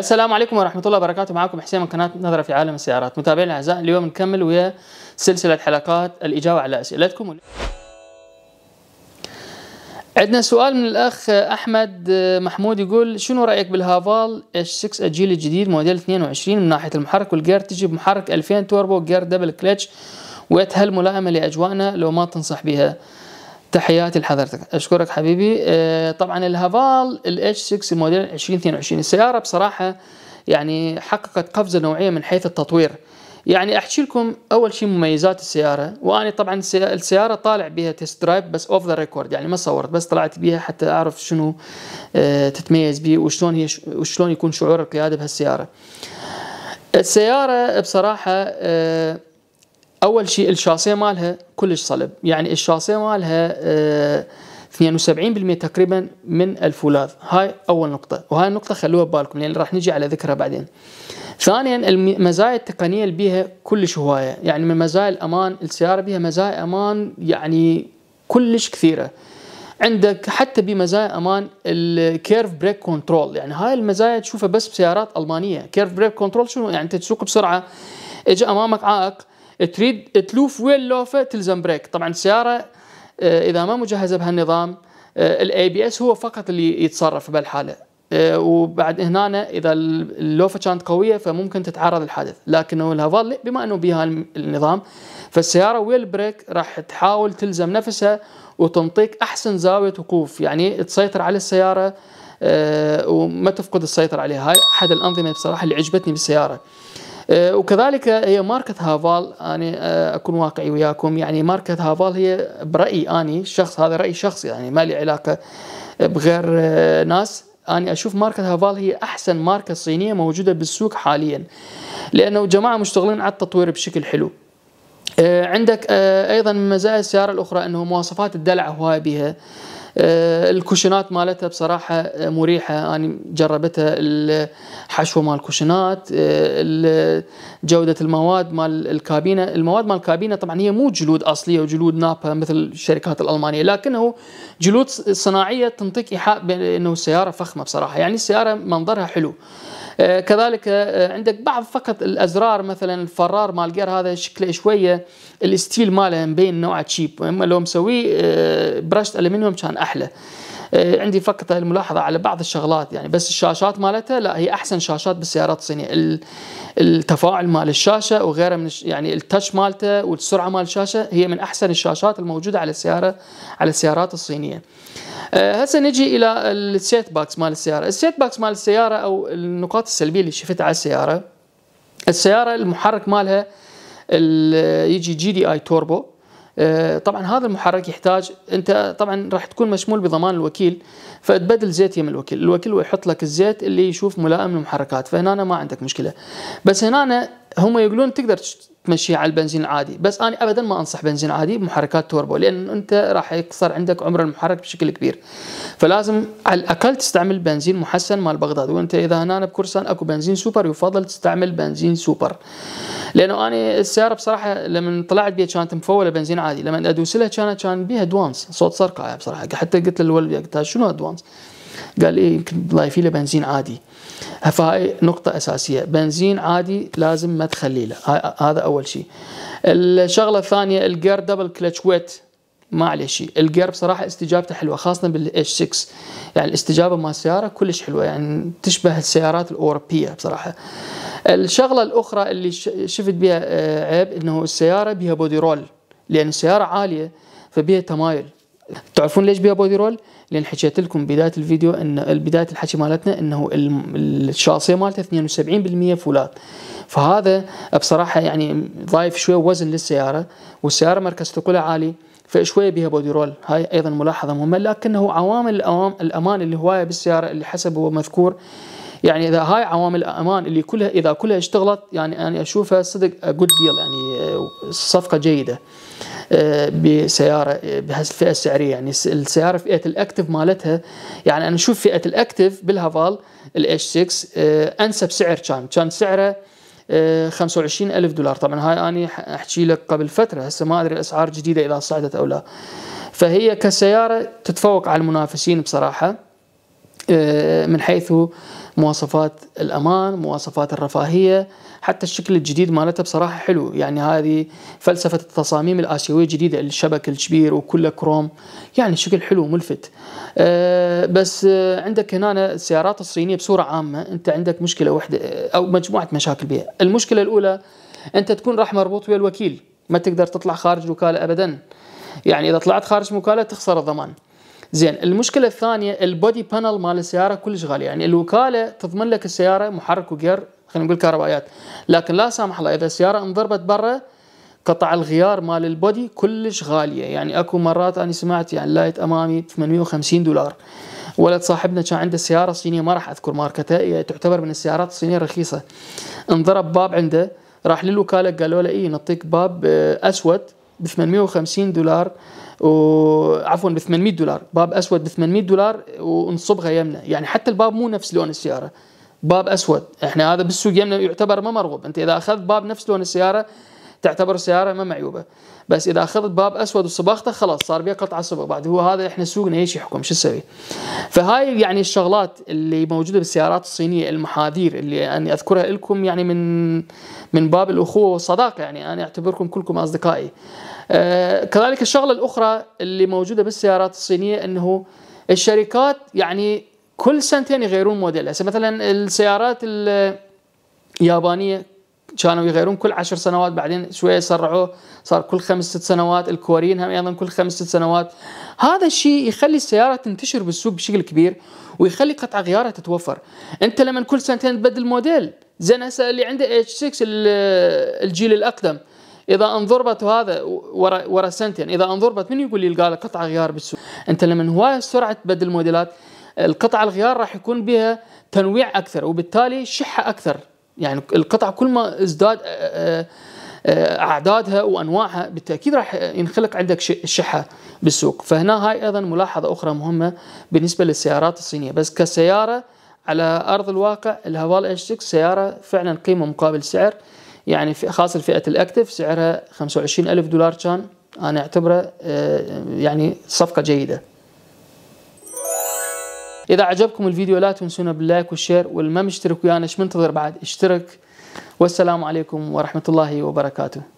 السلام عليكم ورحمة الله وبركاته معكم حسين من قناة نظرة في عالم السيارات متابعينا الأعزاء اليوم نكمل ويا سلسلة حلقات الإجابة على أسئلتكم عندنا سؤال من الأخ أحمد محمود يقول شنو رأيك بالهافال H6 الجيل الجديد موديل 22 من ناحية المحرك والجير تجي بمحرك 2000 توربو جير دبل كلتش ويت هل ملائمة لأجوائنا لو ما تنصح بها تحياتي لحضرتك اشكرك حبيبي آه، طبعا الهافال الاتش 6 موديل 2022 السياره بصراحه يعني حققت قفزه نوعيه من حيث التطوير يعني احكي لكم اول شيء مميزات السياره وانا طبعا السياره طالع بها تيست درايف بس اوف ذا ريكورد يعني ما صورت بس طلعت بها حتى اعرف شنو آه، تتميز به وشلون هي وشلون يكون شعور القياده بهالسياره السياره بصراحه آه، اول شيء الشاصيه مالها كلش صلب يعني الشاصيه مالها آه 72% تقريبا من الفولاذ هاي اول نقطه وهاي النقطه خلوها ببالكم لان راح نجي على ذكرها بعدين ثانيا المزايا التقنيه اللي بيها كلش هوايه يعني من مزايا الامان السياره بيها مزايا امان يعني كلش كثيره عندك حتى بمزايا امان الكيرف بريك كنترول يعني هاي المزايا تشوفها بس بسيارات المانيه كيرف بريك كنترول شنو يعني انت تسوق بسرعه اجى امامك عائق تريد تلوف وين لوفه تلزم بريك طبعا السياره آه، اذا ما مجهزه بهالنظام الاي بي اس هو فقط اللي يتصرف بهالحاله آه، وبعد هنا اذا اللوفه كانت قويه فممكن تتعرض للحادث لكنه الهافال بما انه بها النظام فالسياره ويل بريك راح تحاول تلزم نفسها وتنطيك احسن زاويه وقوف يعني تسيطر على السياره آه، وما تفقد السيطره عليها هاي احد الانظمه بصراحه اللي عجبتني بالسياره آه، وكذلك هي ماركة هافال أنا آه، أكون واقعي وياكم يعني ماركة هافال هي برأيي أني الشخص هذا رأي شخصي يعني ما لي علاقة بغير آه، ناس أنا أشوف ماركة هافال هي أحسن ماركة صينية موجودة بالسوق حاليا لأنه جماعة مشتغلين على التطوير بشكل حلو آه، عندك آه، ايضا من مزايا السياره الاخرى انه مواصفات الدلع هواي بها آه، الكوشنات مالتها بصراحه مريحه انا يعني جربتها الحشوه مال الكوشنات جوده المواد مال الكابينه المواد مال الكابينه طبعا هي مو جلود اصليه وجلود نابا مثل الشركات الالمانيه لكنه جلود صناعيه تنطيك ايحاء بانه السياره فخمه بصراحه يعني السياره منظرها حلو آه، كذلك آه، عندك بعض فقط الازرار مثلا الفرار مال جير هذا شكله شويه الستيل ماله مبين نوعه تشيب اما لو مسويه آه، برشت المنيوم كان احلى عندي فقط الملاحظة على بعض الشغلات يعني بس الشاشات مالتها لا هي أحسن شاشات بالسيارات الصينية التفاعل مال الشاشة وغيره من يعني التاتش مالته والسرعة مال الشاشة هي من أحسن الشاشات الموجودة على السيارة على السيارات الصينية آه، هسه نجي الى السيت باكس مال السياره السيت باكس مال السياره او النقاط السلبيه اللي شفتها على السياره السياره المحرك مالها يجي جي دي اي توربو طبعا هذا المحرك يحتاج انت طبعا راح تكون مشمول بضمان الوكيل فتبدل زيت يم الوكيل، الوكيل هو يحط لك الزيت اللي يشوف ملائم للمحركات فهنا ما عندك مشكله. بس هنا هم يقولون تقدر تمشي على البنزين العادي بس انا ابدا ما انصح بنزين عادي بمحركات توربو لان انت راح يقصر عندك عمر المحرك بشكل كبير فلازم على الاقل تستعمل بنزين محسن مال بغداد وانت اذا هنا بكرسان اكو بنزين سوبر يفضل تستعمل بنزين سوبر لانه انا السياره بصراحه لما طلعت بيها كانت مفوله بنزين عادي لما ادوس لها كانت كان بيها ادوانس صوت صرقه بصراحه حتى قلت للولد قلت شنو ادوانس قال ايه يمكن ضايفين له بنزين عادي فهاي نقطة أساسية بنزين عادي لازم ما تخلي له هذا أول شيء الشغلة الثانية الجير دبل كلتش ويت ما عليه شيء الجير بصراحة استجابته حلوة خاصة بالاتش 6 يعني الاستجابة مال السيارة كلش حلوة يعني تشبه السيارات الأوروبية بصراحة الشغلة الأخرى اللي شفت بها آه، عيب أنه السيارة بها بودي رول لأن السيارة عالية فبها تمايل تعرفون ليش بيها بودي رول؟ لان حكيت لكم بدايه الفيديو ان بدايه الحكي مالتنا انه الشاصيه مالته 72% فولات فهذا بصراحه يعني ضايف شويه وزن للسياره والسياره مركز ثقلها عالي فشويه بها بودي رول هاي ايضا ملاحظه مهمه لكنه عوامل الامان اللي هوايه بالسياره اللي حسب هو مذكور يعني اذا هاي عوامل الامان اللي كلها اذا كلها اشتغلت يعني انا اشوفها صدق جود ديل يعني صفقه جيده بسياره بهالفئه السعريه يعني السياره فئه الاكتف مالتها يعني انا اشوف فئه الاكتف بالهافال الاتش آه، 6 انسب سعر كان كان سعره 25000 آه، ألف دولار طبعا هاي أنا أحكي لك قبل فترة هسه ما أدري الأسعار جديدة إذا صعدت أو لا فهي كسيارة تتفوق على المنافسين بصراحة آه، من حيث مواصفات الامان مواصفات الرفاهيه حتى الشكل الجديد مالتها بصراحه حلو يعني هذه فلسفه التصاميم الاسيويه الجديده الشبك الكبير وكله كروم يعني شكل حلو ملفت أه بس أه عندك هنا السيارات الصينيه بصوره عامه انت عندك مشكله واحده او مجموعه مشاكل بها المشكله الاولى انت تكون راح مربوط ويا الوكيل ما تقدر تطلع خارج وكاله ابدا يعني اذا طلعت خارج وكاله تخسر الضمان زين المشكله الثانيه البودي بانل مال السياره كلش غالي يعني الوكاله تضمن لك السياره محرك وجير خلينا نقول كهربائيات لكن لا سامح الله اذا السياره انضربت برا قطع الغيار مال البودي كلش غاليه يعني اكو مرات انا سمعت يعني لايت امامي 850 دولار ولد صاحبنا كان عنده سياره صينيه ما راح اذكر ماركتها هي تعتبر من السيارات الصينيه الرخيصه انضرب باب عنده راح للوكاله قالوا له اي نعطيك باب آه، اسود ب 850 دولار و... عفوا ب 800 دولار باب اسود ب 800 دولار ونصبغه يمنا يعني حتى الباب مو نفس لون السياره باب اسود احنا هذا بالسوق يمنا يعتبر ما مرغوب انت اذا اخذت باب نفس لون السياره تعتبر سياره ما معيوبه بس اذا اخذت باب اسود وصباغته خلاص صار بها قطعه صبغ بعد هو هذا احنا سوقنا ايش يحكم شو نسوي فهاي يعني الشغلات اللي موجوده بالسيارات الصينيه المحاذير اللي يعني اذكرها لكم يعني من من باب الاخوه والصداقه يعني انا اعتبركم كلكم اصدقائي آه كذلك الشغله الاخرى اللي موجوده بالسيارات الصينيه انه الشركات يعني كل سنتين يغيرون موديل هسه مثلا السيارات اليابانيه كانوا يغيرون كل عشر سنوات بعدين شويه سرعوه صار كل خمس ست سنوات الكوريين هم ايضا كل خمس ست سنوات هذا الشيء يخلي السياره تنتشر بالسوق بشكل كبير ويخلي قطع غيارها تتوفر انت لما كل سنتين تبدل موديل زين هسه اللي عنده اتش 6 الجيل الاقدم اذا انضربت وهذا ورا ورا سنتين اذا انضربت من يقول لي قال قطع غيار بالسوق انت لما هواي سرعه تبدل موديلات القطع الغيار راح يكون بها تنويع اكثر وبالتالي شحه اكثر يعني القطع كل ما ازداد آه، آه، آه، اعدادها وانواعها بالتاكيد راح ينخلق عندك شحه بالسوق فهنا هاي ايضا ملاحظه اخرى مهمه بالنسبه للسيارات الصينيه بس كسياره على ارض الواقع الهوال اتش 6 سياره فعلا قيمه مقابل سعر يعني في خاصه فئه الاكتف سعرها 25000 دولار كان انا اعتبره يعني صفقه جيده اذا عجبكم الفيديو لا تنسونا باللايك والشير واللي ما مشترك ويانا ايش منتظر بعد اشترك والسلام عليكم ورحمه الله وبركاته